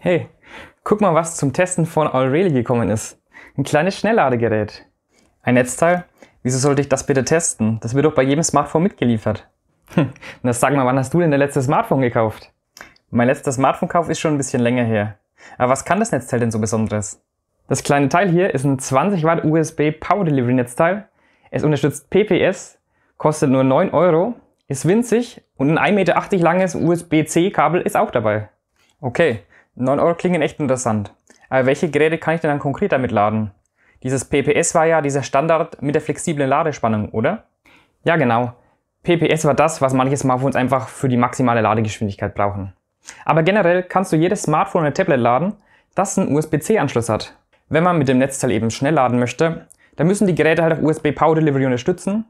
Hey, guck mal, was zum Testen von O'Reilly gekommen ist. Ein kleines Schnellladegerät. Ein Netzteil? Wieso sollte ich das bitte testen? Das wird doch bei jedem Smartphone mitgeliefert. Hm, na sag mal, wann hast du denn das letzte Smartphone gekauft? Mein letzter Smartphone-Kauf ist schon ein bisschen länger her. Aber was kann das Netzteil denn so Besonderes? Das kleine Teil hier ist ein 20 Watt USB Power Delivery Netzteil. Es unterstützt PPS, kostet nur 9 Euro, ist winzig und ein 1,80 Meter langes USB-C-Kabel ist auch dabei. Okay, 9 Euro klingen echt interessant. Aber welche Geräte kann ich denn dann konkret damit laden? Dieses PPS war ja dieser Standard mit der flexiblen Ladespannung, oder? Ja, genau. PPS war das, was manche Smartphones einfach für die maximale Ladegeschwindigkeit brauchen. Aber generell kannst du jedes Smartphone oder Tablet laden, das einen USB-C-Anschluss hat. Wenn man mit dem Netzteil eben schnell laden möchte, dann müssen die Geräte halt auch USB Power Delivery unterstützen.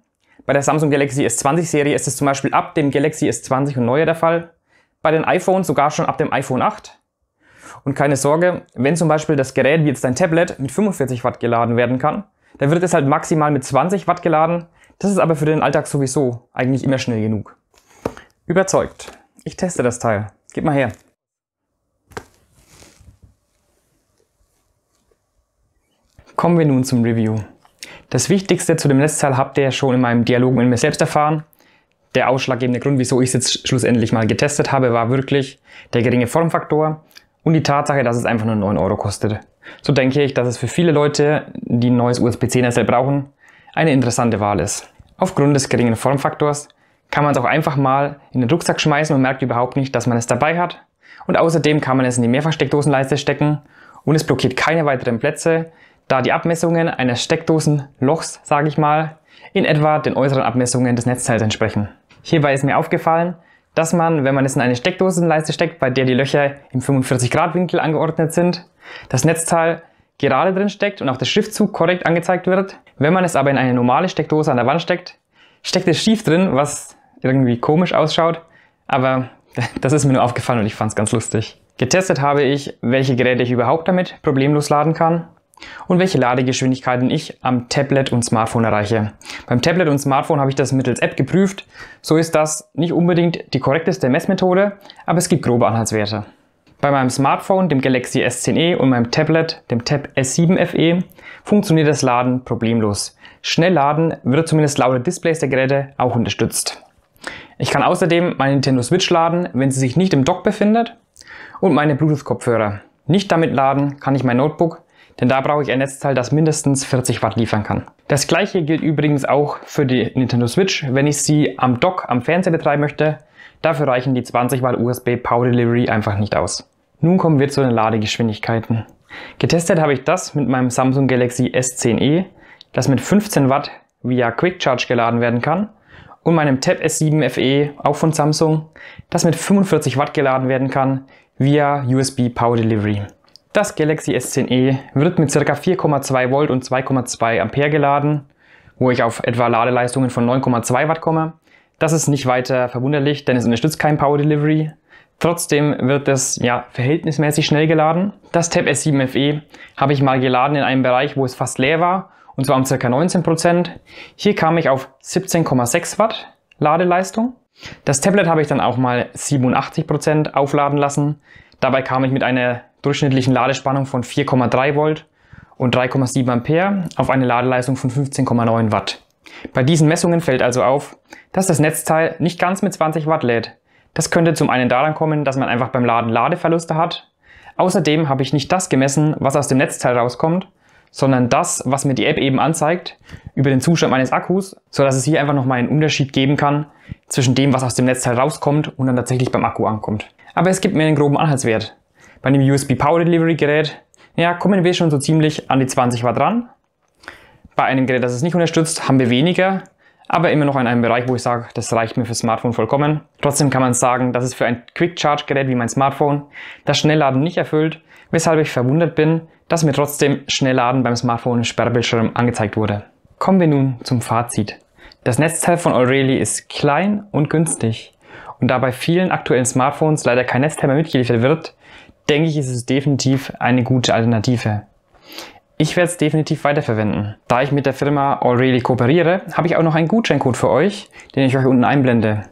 Bei der Samsung Galaxy S20 Serie ist es zum Beispiel ab dem Galaxy S20 und neuer der Fall. Bei den iPhones sogar schon ab dem iPhone 8. Und keine Sorge, wenn zum Beispiel das Gerät wie jetzt dein Tablet mit 45 Watt geladen werden kann, dann wird es halt maximal mit 20 Watt geladen. Das ist aber für den Alltag sowieso eigentlich immer schnell genug. Überzeugt. Ich teste das Teil. Gib mal her. Kommen wir nun zum Review. Das Wichtigste zu dem Netzteil habt ihr ja schon in meinem Dialog mit mir selbst erfahren. Der ausschlaggebende Grund, wieso ich es jetzt schlussendlich mal getestet habe, war wirklich der geringe Formfaktor und die Tatsache, dass es einfach nur 9 Euro kostet. So denke ich, dass es für viele Leute, die ein neues USB-C-Netzteil brauchen, eine interessante Wahl ist. Aufgrund des geringen Formfaktors kann man es auch einfach mal in den Rucksack schmeißen und merkt überhaupt nicht, dass man es dabei hat. Und außerdem kann man es in die Mehrfachsteckdosenleiste stecken und es blockiert keine weiteren Plätze, da die Abmessungen eines Steckdosenlochs, sage ich mal, in etwa den äußeren Abmessungen des Netzteils entsprechen. Hierbei ist mir aufgefallen, dass man, wenn man es in eine Steckdosenleiste steckt, bei der die Löcher im 45 Grad Winkel angeordnet sind, das Netzteil gerade drin steckt und auch der Schriftzug korrekt angezeigt wird. Wenn man es aber in eine normale Steckdose an der Wand steckt, steckt es schief drin, was irgendwie komisch ausschaut, aber das ist mir nur aufgefallen und ich fand es ganz lustig. Getestet habe ich, welche Geräte ich überhaupt damit problemlos laden kann und welche Ladegeschwindigkeiten ich am Tablet und Smartphone erreiche. Beim Tablet und Smartphone habe ich das mittels App geprüft. So ist das nicht unbedingt die korrekteste Messmethode, aber es gibt grobe Anhaltswerte. Bei meinem Smartphone, dem Galaxy S10e und meinem Tablet, dem Tab S7 FE, funktioniert das Laden problemlos. Schnell laden wird zumindest laut Displays der Geräte auch unterstützt. Ich kann außerdem meine Nintendo Switch laden, wenn sie sich nicht im Dock befindet und meine Bluetooth-Kopfhörer. Nicht damit laden kann ich mein Notebook denn da brauche ich ein Netzteil, das mindestens 40 Watt liefern kann. Das gleiche gilt übrigens auch für die Nintendo Switch, wenn ich sie am Dock am Fernseher betreiben möchte. Dafür reichen die 20 Watt USB Power Delivery einfach nicht aus. Nun kommen wir zu den Ladegeschwindigkeiten. Getestet habe ich das mit meinem Samsung Galaxy S10e, das mit 15 Watt via Quick Charge geladen werden kann und meinem Tab S7 FE, auch von Samsung, das mit 45 Watt geladen werden kann via USB Power Delivery. Das Galaxy S10e wird mit ca. 4,2 Volt und 2,2 Ampere geladen, wo ich auf etwa Ladeleistungen von 9,2 Watt komme. Das ist nicht weiter verwunderlich, denn es unterstützt kein Power Delivery. Trotzdem wird es ja verhältnismäßig schnell geladen. Das Tab S7 FE habe ich mal geladen in einem Bereich, wo es fast leer war, und zwar um ca. 19%. Hier kam ich auf 17,6 Watt Ladeleistung. Das Tablet habe ich dann auch mal 87% aufladen lassen. Dabei kam ich mit einer durchschnittlichen Ladespannung von 4,3 Volt und 3,7 Ampere auf eine Ladeleistung von 15,9 Watt. Bei diesen Messungen fällt also auf, dass das Netzteil nicht ganz mit 20 Watt lädt. Das könnte zum einen daran kommen, dass man einfach beim Laden Ladeverluste hat. Außerdem habe ich nicht das gemessen, was aus dem Netzteil rauskommt, sondern das, was mir die App eben anzeigt, über den Zustand meines Akkus, sodass es hier einfach nochmal einen Unterschied geben kann zwischen dem, was aus dem Netzteil rauskommt und dann tatsächlich beim Akku ankommt. Aber es gibt mir einen groben Anhaltswert. Bei dem USB Power Delivery Gerät, ja, kommen wir schon so ziemlich an die 20 Watt ran. Bei einem Gerät, das es nicht unterstützt, haben wir weniger, aber immer noch in einem Bereich, wo ich sage, das reicht mir für Smartphone vollkommen. Trotzdem kann man sagen, dass es für ein Quick Charge Gerät wie mein Smartphone das Schnellladen nicht erfüllt, weshalb ich verwundert bin, dass mir trotzdem Schnellladen beim Smartphone im Sperrbildschirm angezeigt wurde. Kommen wir nun zum Fazit. Das Netzteil von Aureli ist klein und günstig. Und da bei vielen aktuellen Smartphones leider kein Netzteil mehr mitgeliefert wird, denke ich, ist es definitiv eine gute Alternative. Ich werde es definitiv weiterverwenden. Da ich mit der Firma O'Reilly kooperiere, habe ich auch noch einen Gutscheincode für euch, den ich euch unten einblende.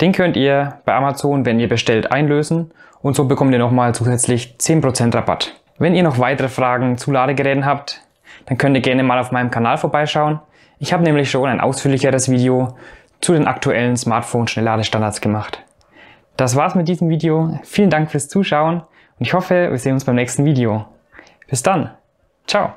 Den könnt ihr bei Amazon, wenn ihr bestellt, einlösen und so bekommt ihr nochmal zusätzlich 10% Rabatt. Wenn ihr noch weitere Fragen zu Ladegeräten habt, dann könnt ihr gerne mal auf meinem Kanal vorbeischauen. Ich habe nämlich schon ein ausführlicheres Video zu den aktuellen Smartphone-Schnellladestandards gemacht. Das war's mit diesem Video. Vielen Dank fürs Zuschauen und ich hoffe, wir sehen uns beim nächsten Video. Bis dann. Ciao.